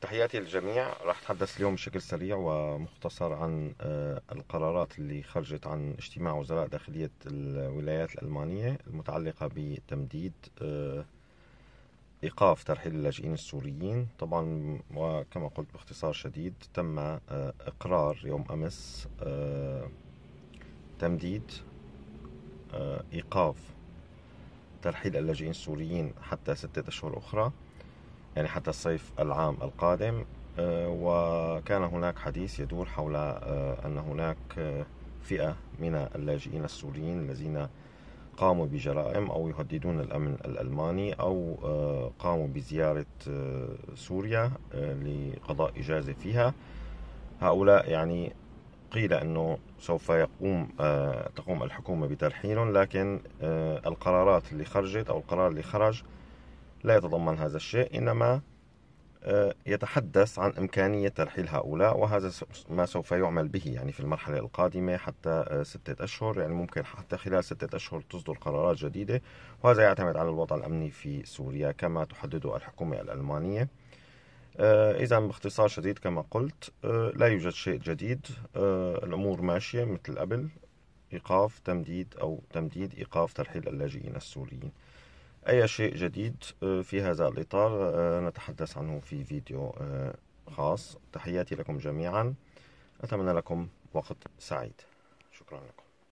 تحياتي للجميع راح اتحدث اليوم بشكل سريع ومختصر عن آه، القرارات اللي خرجت عن اجتماع وزراء داخلية الولايات الألمانية المتعلقة بتمديد آه، إيقاف ترحيل اللاجئين السوريين طبعا وكما قلت باختصار شديد تم آه، إقرار يوم أمس تمديد إيقاف ترحيل اللاجئين السوريين حتى ستة أشهر أخرى يعني حتى الصيف العام القادم آه، وكان هناك حديث يدور حول آه، أن هناك آه، فئة من اللاجئين السوريين الذين قاموا بجرائم أو يهددون الأمن الألماني أو قاموا بزيارة سوريا لقضاء إجازة فيها هؤلاء يعني قيل أنه سوف يقوم تقوم الحكومة بترحيلهم لكن القرارات اللي خرجت أو القرار اللي خرج لا يتضمن هذا الشيء إنما آه، يتحدث عن إمكانية ترحيل هؤلاء وهذا ما سوف يعمل به يعني في المرحلة القادمة حتى آه، ستة أشهر يعني ممكن حتى خلال ستة أشهر تصدر قرارات جديدة وهذا يعتمد على الوضع الأمني في سوريا كما تحدده الحكومة الألمانية آه، إذا باختصار شديد كما قلت لا يوجد شيء جديد الأمور ماشية مثل قبل إيقاف تمديد أو تمديد إيقاف ترحيل اللاجئين السوريين أي شيء جديد آه، في هذا الإطار آه، نتحدث عنه في فيديو آه، خاص تحياتي لكم جميعا أتمنى لكم وقت سعيد شكرا لكم